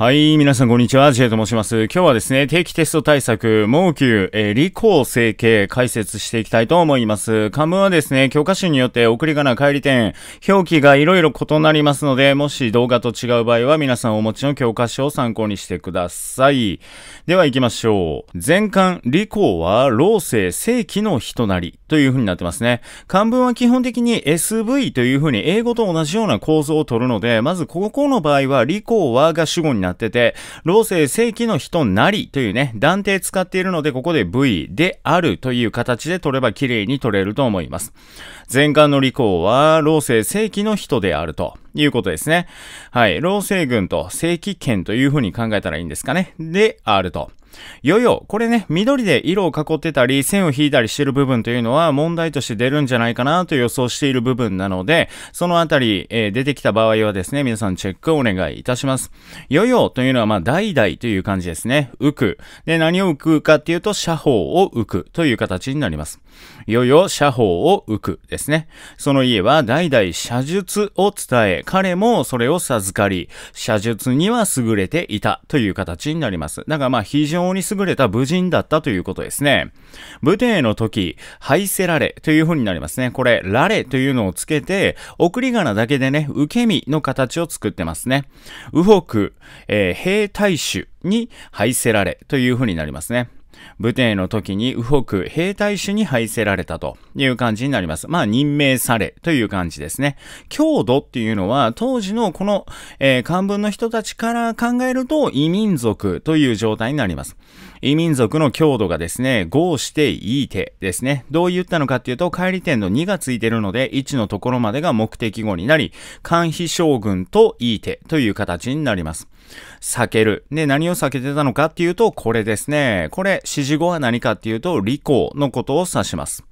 はい、皆さんこんにちは、ジェイと申します。今日はですね、定期テスト対策、盲球、えー、理工整形、解説していきたいと思います。漢文はですね、教科書によって送り仮名、帰り点、表記が色々異なりますので、もし動画と違う場合は皆さんお持ちの教科書を参考にしてください。では行きましょう。前漢、理工は、老生、正規の人なりという風になってますね。漢文は基本的に SV という風に英語と同じような構造をとるので、まずここの場合は、理工はが主語になってなってて、老生正規の人なりというね、断定使っているので、ここで V であるという形で取れば綺麗に取れると思います。前漢の理工は、老生正規の人であると。いうことですね。はい。老政軍と正規権というふうに考えたらいいんですかね。で、あると。よいよ、これね、緑で色を囲ってたり、線を引いたりしてる部分というのは問題として出るんじゃないかなと予想している部分なので、そのあたり、えー、出てきた場合はですね、皆さんチェックをお願いいたします。よいよというのは、まあ、代々という感じですね。浮く。で、何を浮くかっていうと、写法を浮くという形になります。よいよ、法を浮くですね。その家は代々写術を伝え、彼もそれを授かり、写術には優れていたという形になります。だからまあ、非常常に優れた武人だったということですね。武帝の時、廃せられという風になりますね。これ、られというのをつけて、送り仮名だけでね、受け身の形を作ってますね。右北、えー、兵隊主に廃せられという風になりますね。武帝の時に右北兵隊主に配せられたという感じになります。まあ、任命されという感じですね。郷土っていうのは、当時のこの、えー、漢文の人たちから考えると異民族という状態になります。異民族の強度がですね、合していい手ですね。どう言ったのかっていうと、帰り点の2がついてるので、1のところまでが目的語になり、官費将軍といい手という形になります。避ける。で、何を避けてたのかっていうと、これですね。これ、指示語は何かっていうと、利口のことを指します。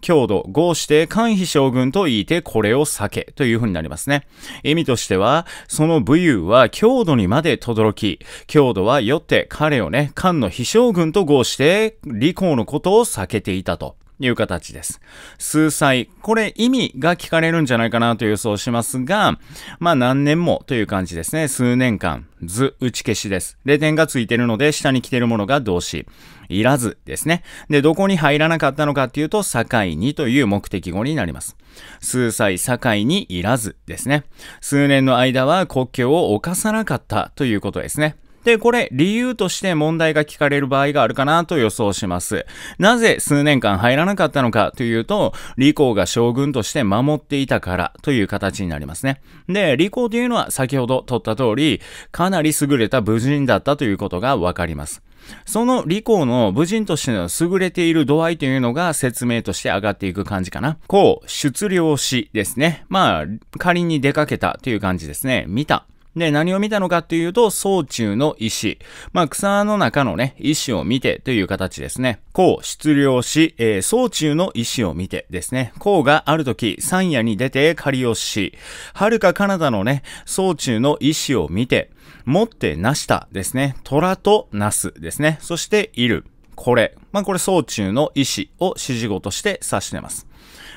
強度、合して官非将軍と言いてこれを避けという風になりますね。意味としては、その武勇は強度にまで轟き、強度はよって彼をね、官の非将軍と合して、李光のことを避けていたと。いう形です。数歳。これ意味が聞かれるんじゃないかなという予想しますが、まあ何年もという感じですね。数年間。図打ち消しです。0点がついてるので、下に来てるものが動詞。いらずですね。で、どこに入らなかったのかっていうと、境にという目的語になります。数歳境にいらずですね。数年の間は国境を犯さなかったということですね。で、これ、理由として問題が聞かれる場合があるかなと予想します。なぜ数年間入らなかったのかというと、李光が将軍として守っていたからという形になりますね。で、李光というのは先ほど取った通り、かなり優れた武人だったということがわかります。その李光の武人としての優れている度合いというのが説明として上がっていく感じかな。こう、出漁しですね。まあ、仮に出かけたという感じですね。見た。で、何を見たのかっていうと、総中の石。まあ、草の中のね、石を見てという形ですね。こう、出漁し、えー、総中の石を見てですね。こうがある時、山野に出て狩りをし、遥か彼方のね、総中の石を見て、持ってなしたですね。虎となすですね。そして、いる。これ。まあ、これ、総中の意思を指示語として指してます。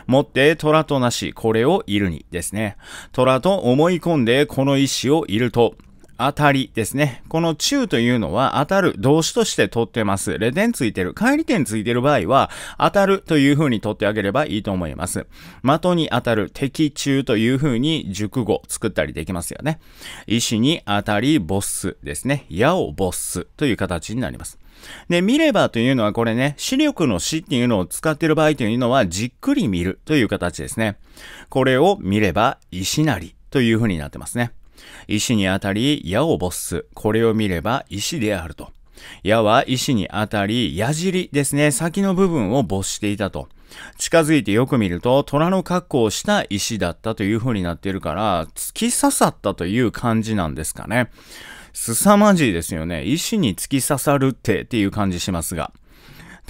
持って虎となし、これをいるにですね。虎と思い込んでこの石をいると、当たりですね。この中というのは当たる動詞として取ってます。レ点ついてる。帰り点ついてる場合は当たるという風に取ってあげればいいと思います。的に当たる敵中という風に熟語作ったりできますよね。石に当たりボスですね。矢をボスという形になります。で、見ればというのはこれね、視力の視っていうのを使っている場合というのは、じっくり見るという形ですね。これを見れば、石なりというふうになってますね。石にあたり、矢を没す。これを見れば、石であると。矢は石に当たり、矢尻ですね、先の部分を没していたと。近づいてよく見ると、虎の格好をした石だったという風になっているから、突き刺さったという感じなんですかね。凄まじいですよね。石に突き刺さるってっていう感じしますが。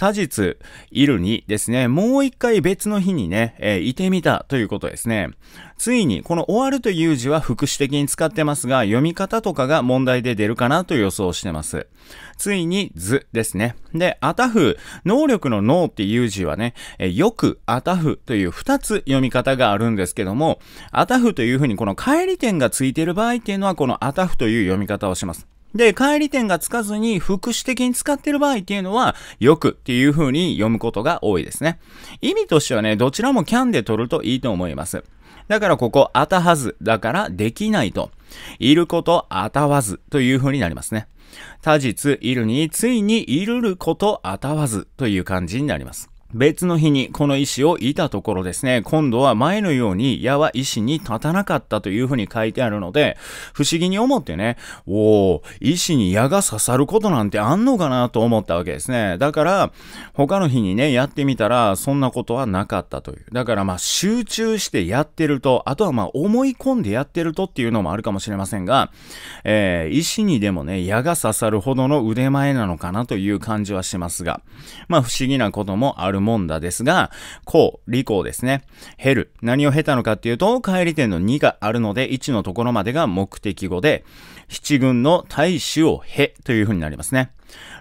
他日いるにですね、もう一回別の日にね、えー、いてみたということですね。ついに、この終わるという字は副詞的に使ってますが、読み方とかが問題で出るかなと予想してます。ついに、図ですね。で、あたふ、能力の脳っていう字はね、えよく、あたふという二つ読み方があるんですけども、あたふというふうにこの帰り点がついている場合っていうのは、このあたふという読み方をします。で、帰り点がつかずに副詞的に使ってる場合っていうのは、よくっていう風に読むことが多いですね。意味としてはね、どちらもキャンで取るといいと思います。だからここ、あたはず、だからできないと。いること、あたわずという風になりますね。他実、いるに、ついに、いるること、あたわずという感じになります。別の日にこの石をいたところですね、今度は前のように矢は石に立たなかったというふうに書いてあるので、不思議に思ってね、お医石に矢が刺さることなんてあんのかなと思ったわけですね。だから、他の日にね、やってみたら、そんなことはなかったという。だからまあ、集中してやってると、あとはまあ、思い込んでやってるとっていうのもあるかもしれませんが、えー、石にでもね、矢が刺さるほどの腕前なのかなという感じはしますが、まあ、不思議なこともあるもんだですが、こう、利口ですね。減る。何を経たのかっていうと、帰り点の2があるので、1のところまでが目的語で、七軍の大使を経という風になりますね。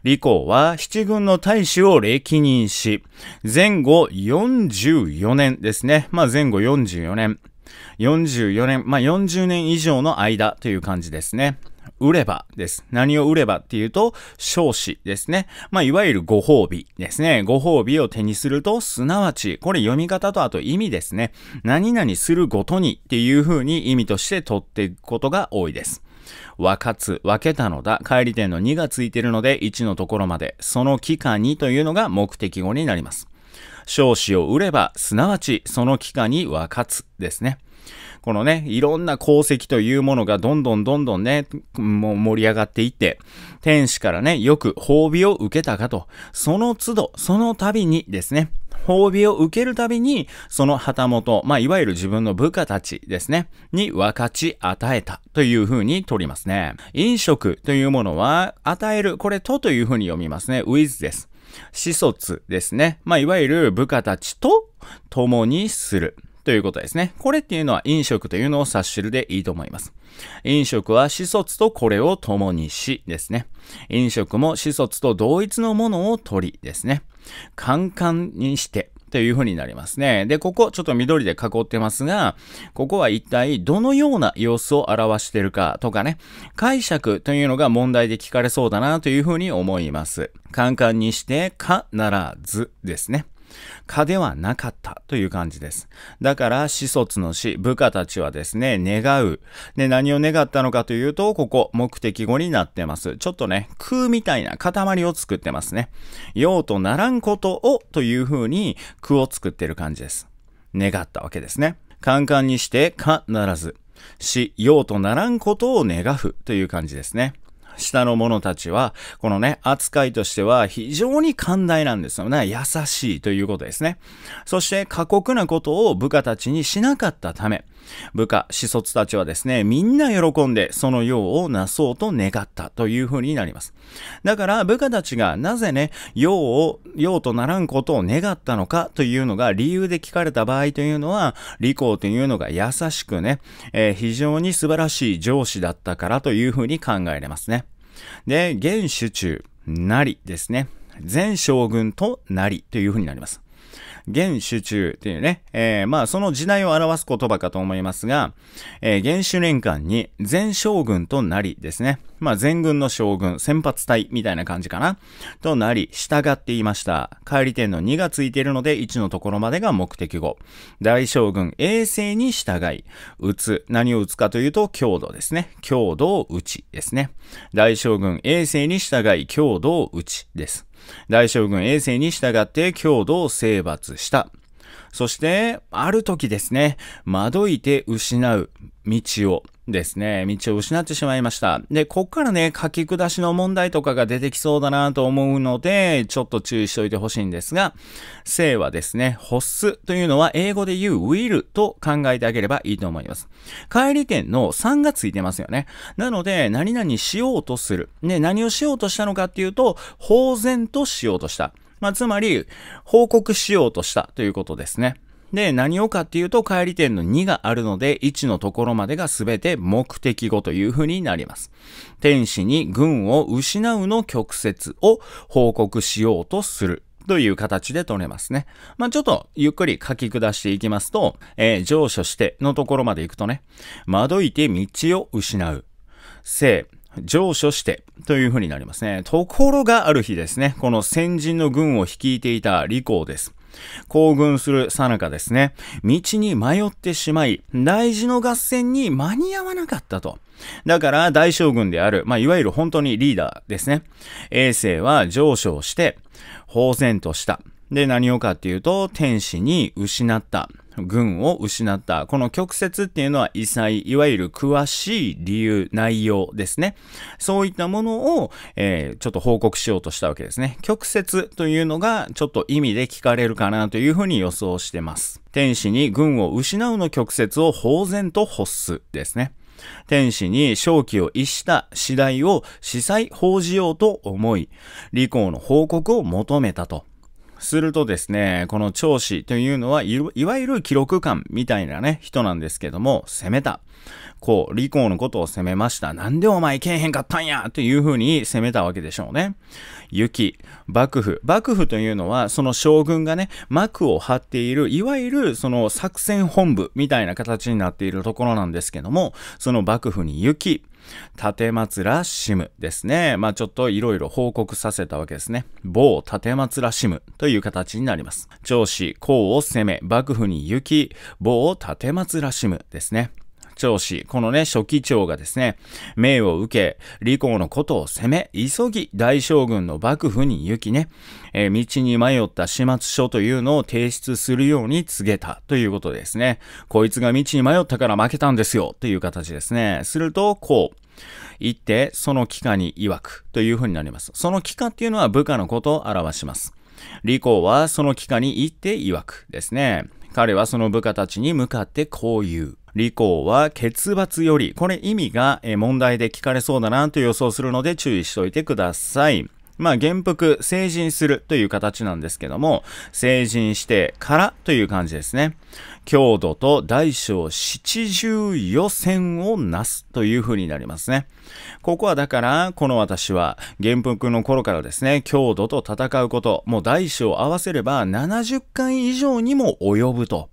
利口は七軍の大使を歴任し、前後44年ですね。まあ前後44年。44年、まあ40年以上の間という感じですね。売ればです。何を売ればっていうと、少子ですね。まあ、いわゆるご褒美ですね。ご褒美を手にすると、すなわち、これ読み方とあと意味ですね。何々するごとにっていう風に意味として取っていくことが多いです。分かつ、分けたのだ。帰り点の2がついているので、1のところまで、その期間にというのが目的語になります。少子を売れば、すなわち、その期間に分かつですね。このね、いろんな功績というものがどんどんどんどんね、もう盛り上がっていって、天使からね、よく褒美を受けたかと、その都度、その度にですね、褒美を受けるたびに、その旗本、まあ、いわゆる自分の部下たちですね、に分かち与えたというふうにとりますね。飲食というものは、与える、これとというふうに読みますね。with です。子卒ですね。まあ、いわゆる部下たちと共にする。ということですね。これっていうのは飲食というのを察するでいいと思います。飲食は子卒とこれを共にしですね。飲食も子卒と同一のものを取りですね。カ々にしてという風になりますね。で、ここちょっと緑で囲ってますが、ここは一体どのような様子を表してるかとかね、解釈というのが問題で聞かれそうだなという風に思います。カンカンにして、かならずですね。蚊ではなかったという感じです。だから、子卒の死、部下たちはですね、願う。で、何を願ったのかというと、ここ、目的語になってます。ちょっとね、空みたいな塊を作ってますね。用とならんことをという風に、空を作ってる感じです。願ったわけですね。カンカンにして、かならず。し、用とならんことを願うという感じですね。下の者たちは、このね、扱いとしては非常に寛大なんですよね。優しいということですね。そして過酷なことを部下たちにしなかったため、部下、子卒たちはですね、みんな喜んでその用をなそうと願ったというふうになります。だから部下たちがなぜね、用を、用とならんことを願ったのかというのが理由で聞かれた場合というのは、利口というのが優しくね、えー、非常に素晴らしい上司だったからというふうに考えられますね。で、現主中、なりですね。全将軍となりというふうになります。元首中っていうね、えー、まあその時代を表す言葉かと思いますが、えー、元首年間に全将軍となりですね。まあ全軍の将軍、先発隊みたいな感じかな。となり、従っていました。帰り点の2がついているので、1のところまでが目的語。大将軍、衛星に従い、打つ。何を打つかというと、強度ですね。強度を打ちですね。大将軍、衛星に従い、強度を打ちです。大将軍衛星に従って強度を征伐した。そして、ある時ですね、惑いて失う道を、ですね、道を失ってしまいました。で、こっからね、書き下しの問題とかが出てきそうだなと思うので、ちょっと注意しておいてほしいんですが、性はですね、発すというのは英語で言う will と考えてあげればいいと思います。帰り券の3がついてますよね。なので、何々しようとする。ね、何をしようとしたのかっていうと、法然としようとした。まあ、つまり、報告しようとしたということですね。で、何をかっていうと、帰り点の2があるので、1のところまでが全て目的語という風になります。天使に軍を失うの曲折を報告しようとする。という形で取れますね。まあ、ちょっとゆっくり書き下していきますと、えー、上書してのところまで行くとね、惑いて道を失う。生、上書してという風になりますね。ところがある日ですね、この先人の軍を率いていた李光です。行軍するさなかですね、道に迷ってしまい、大事の合戦に間に合わなかったと。だから大将軍である、まあ、いわゆる本当にリーダーですね。衛星は上昇して、放然とした。で、何をかっていうと、天使に失った、軍を失った。この曲折っていうのは異彩、いわゆる詳しい理由、内容ですね。そういったものを、えー、ちょっと報告しようとしたわけですね。曲折というのがちょっと意味で聞かれるかなというふうに予想してます。天使に軍を失うの曲折を法然と発すですね。天使に正気を逸した次第を司祭報じようと思い、利口の報告を求めたと。するとですね、この長子というのは、いわゆる記録官みたいなね、人なんですけども、責めた。こう、李光のことを責めました。なんでお前けへんかったんやというふうに責めたわけでしょうね。雪、幕府。幕府というのは、その将軍がね、幕を張っている、いわゆるその作戦本部みたいな形になっているところなんですけども、その幕府に雪、立松らしむですね。まあちょっといろいろ報告させたわけですね。某立松らしむという形になります。長子、公を攻め、幕府に行き、某立松らしむですね。長氏、このね、初期長がですね、命を受け、李光のことを責め、急ぎ大将軍の幕府に行きね、えー、道に迷った始末書というのを提出するように告げたということですね。こいつが道に迷ったから負けたんですよ、という形ですね。すると、こう。言って、その帰化に曰くというふうになります。その帰化っていうのは部下のことを表します。李光はその帰化に行って曰くですね。彼はその部下たちに向かってこう言う。理工は結末より、これ意味が問題で聞かれそうだなと予想するので注意しておいてください。まあ、原服、成人するという形なんですけども、成人してからという感じですね。強度と大小七十予選をなすという風になりますね。ここはだから、この私は、原服の頃からですね、強度と戦うこと、もう大小合わせれば70回以上にも及ぶと。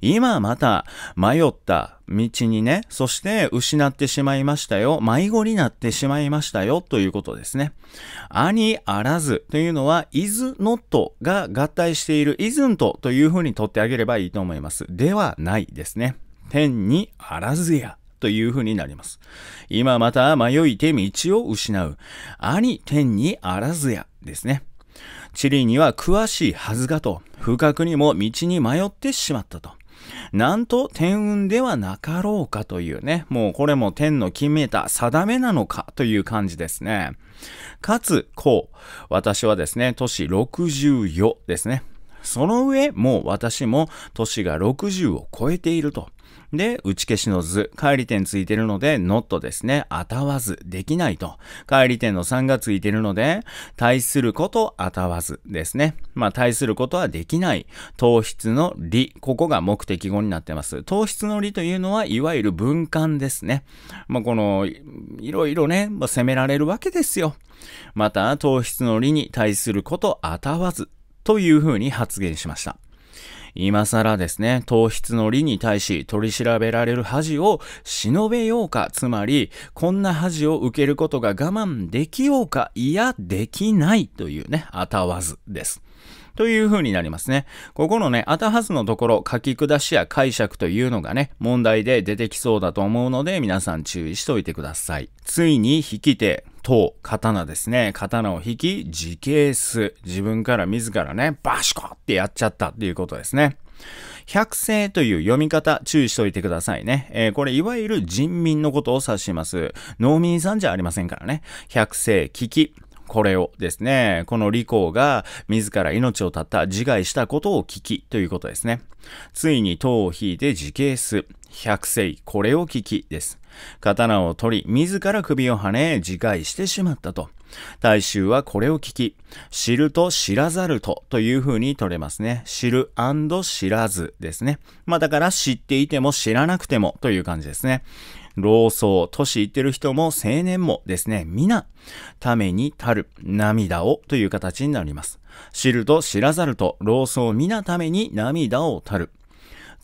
今また迷った道にね、そして失ってしまいましたよ、迷子になってしまいましたよということですね。あにあらずというのは is not が合体している isn't というふうにとってあげればいいと思います。ではないですね。天にあらずや。というふうになります。今また迷いて道を失う。あに天にあらずやですね。地理には詳しいはずがと、不覚にも道に迷ってしまったと。なんと天運ではなかろうかというね、もうこれも天の決めた定めなのかという感じですね。かつ、こう、私はですね、年64ですね。その上、もう私も年が60を超えていると。で、打ち消しの図、帰り点ついてるので、ノットですね。当たわず、できないと。帰り点の3がついてるので、対すること、当たわずですね。まあ、対することはできない。糖質の理、ここが目的語になってます。糖質の理というのは、いわゆる分間ですね。まあ、この、いろいろね、まあ、責められるわけですよ。また、糖質の理に対すること、当たわずというふうに発言しました。今更ですね、糖質の理に対し取り調べられる恥を忍べようか、つまり、こんな恥を受けることが我慢できようか、いや、できないというね、あたわずです。という風になりますね。ここのね、あたはずのところ、書き下しや解釈というのがね、問題で出てきそうだと思うので、皆さん注意しといてください。ついに引き手、刀、刀ですね。刀を引き、自警す。自分から自らね、バシコってやっちゃったっていうことですね。百姓という読み方注意しておいてくださいね。えー、これいわゆる人民のことを指します。農民さんじゃありませんからね。百姓、危機。これをですね、この利口が自ら命を絶った自害したことを聞きということですね。ついに塔を引いて自警す。百世、これを聞きです。刀を取り、自ら首をはね、自害してしまったと。大衆はこれを聞き、知ると知らざるとという風に取れますね。知る知らずですね。まあだから知っていても知らなくてもという感じですね。老僧、年行ってる人も青年もですね、皆、ためにたる、涙をという形になります。知ると知らざると、老僧皆ために涙をたる。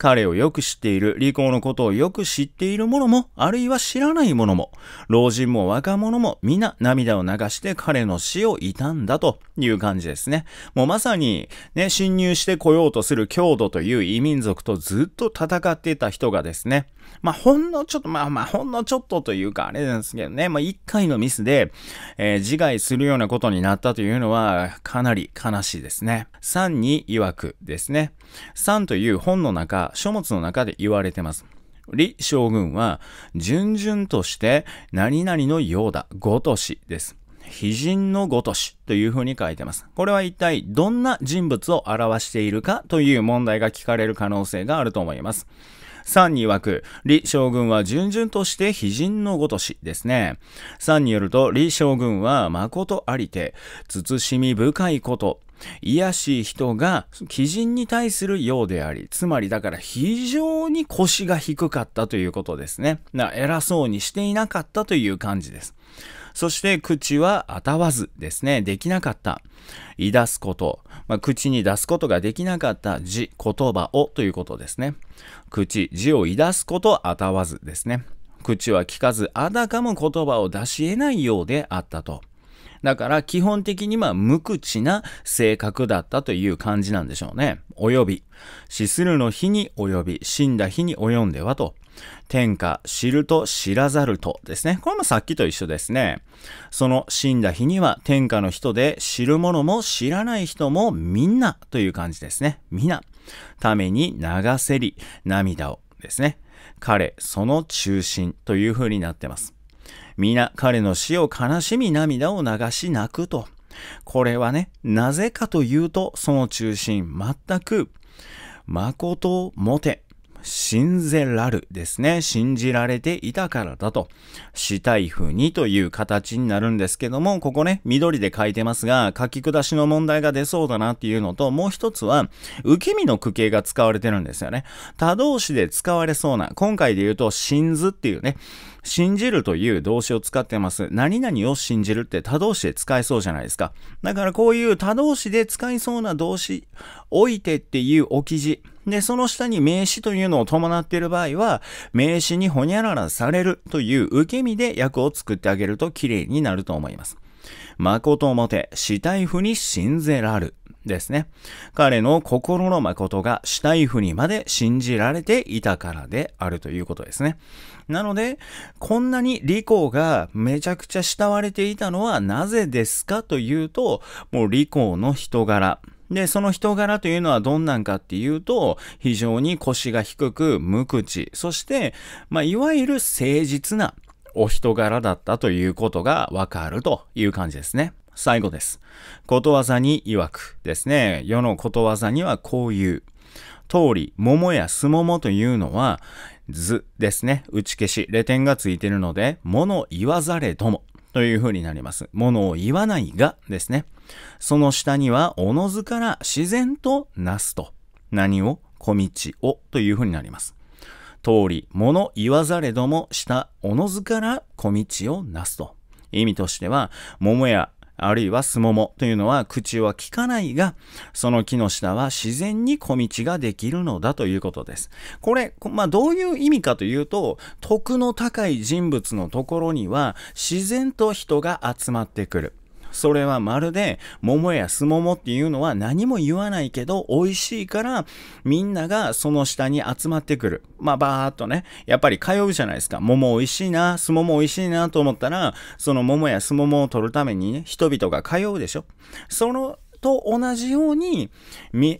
彼をよく知っている、リコのことをよく知っている者も、あるいは知らない者も、老人も若者も皆涙を流して彼の死を悼んだという感じですね。もうまさに、ね、侵入してこようとする強度という異民族とずっと戦っていた人がですね、まあ、ほんのちょっと、まあまあ、ほんのちょっとというか、あれなんですけどね、まあ、一回のミスで、えー、自害するようなことになったというのは、かなり悲しいですね。三に曰くですね。三という本の中、書物の中で言われてます。李将軍は、順々として何々のようだ、ごとしです。非人のごとしというふうに書いてます。これは一体どんな人物を表しているかという問題が聞かれる可能性があると思います。3に曰く、李将軍は順々として非人のごとしですね。3によると、李将軍は誠ありて、慎み深いこと卑しい人が基人に対するようであり、つまりだから非常に腰が低かったということですね。偉そうにしていなかったという感じです。そして口は当たわずですね、できなかった。言い出すこと、まあ、口に出すことができなかった字、言葉をということですね。口、字を言い出すこと、当たわずですね。口は聞かず、あたかも言葉を出し得ないようであったと。だから基本的には無口な性格だったという感じなんでしょうね。及び、死するの日に及び、死んだ日に及んではと。天下知ると知らざるとですね。これもさっきと一緒ですね。その死んだ日には天下の人で知る者も知らない人もみんなという感じですね。皆。ために流せり、涙をですね。彼、その中心という風になってます。皆彼の死を悲しみ涙を流し泣くと。これはね、なぜかというと、その中心、全く、誠をもて、信ぜらるですね。信じられていたからだと。死体うにという形になるんですけども、ここね、緑で書いてますが、書き下しの問題が出そうだなっていうのと、もう一つは、受け身の句形が使われてるんですよね。他動詞で使われそうな、今回で言うと、信ずっていうね、信じるという動詞を使ってます。何々を信じるって他動詞で使えそうじゃないですか。だからこういう他動詞で使いそうな動詞、置いてっていう置き字。で、その下に名詞というのを伴っている場合は、名詞にほにゃららされるという受け身で訳を作ってあげると綺麗になると思います。誠もて、死体譜に信ぜらる。ですね。彼の心の誠が死体譜にまで信じられていたからであるということですね。なので、こんなに利口がめちゃくちゃ慕われていたのはなぜですかというと、もう利口の人柄。で、その人柄というのはどんなんかっていうと、非常に腰が低く、無口、そして、まあ、いわゆる誠実なお人柄だったということがわかるという感じですね。最後です。ことわざに曰くですね。世のことわざにはこういう。通り、桃やすももというのは、図ですね。打ち消し、レ点がついているので、物言わざれども。というふうになります。ものを言わないがですね。その下には、おのずから自然となすと。何を小道をというふうになります。通り、もの言わざれども、下、おのずから小道をなすと。意味としては、桃やあるいはすももというのは口は利かないが、その木の下は自然に小道ができるのだということです。これ、まあ、どういう意味かというと、徳の高い人物のところには自然と人が集まってくる。それはまるで、桃やすももっていうのは何も言わないけど、美味しいから、みんながその下に集まってくる。まあ、ばーっとね、やっぱり通うじゃないですか。桃美味しいな、すもも美味しいなと思ったら、その桃やすももを取るためにね、人々が通うでしょ。そのと同じように、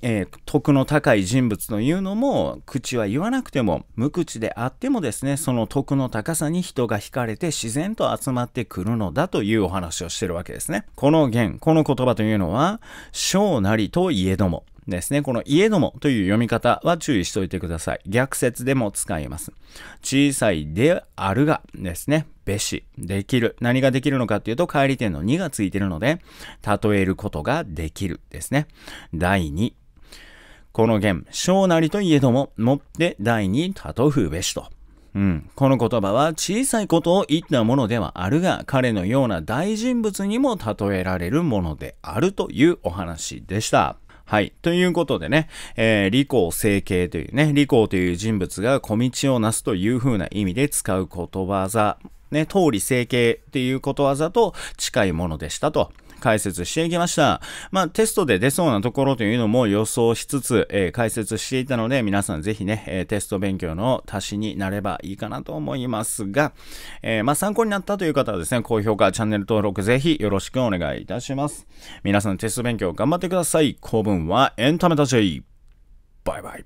えー、徳の高い人物というのも、口は言わなくても、無口であってもですね、その徳の高さに人が惹かれて自然と集まってくるのだというお話をしてるわけですね。この言、この言葉というのは、小なりといえども、ですね。この家どもという読み方は注意しておいてください。逆説でも使えます。小さいであるがですね。べし、できる。何ができるのかっていうと、帰り点の2がついてるので、例えることができるですね。第2。この言、小なりといえども、もって第2、たふうべしと。うん、この言葉は小さいことを言ったものではあるが、彼のような大人物にも例えられるものであるというお話でした。はい。ということでね、えー、利口整形というね、利口という人物が小道をなすという風な意味で使う言葉ざ、ね、通り整形っていうことわざと近いものでしたと。解説していきました。まあ、テストで出そうなところというのも予想しつつ、えー、解説していたので、皆さんぜひね、えー、テスト勉強の足しになればいいかなと思いますが、えー、まあ、参考になったという方はですね、高評価、チャンネル登録ぜひよろしくお願いいたします。皆さんテスト勉強頑張ってください。公文はエンタメだし。バイバイ。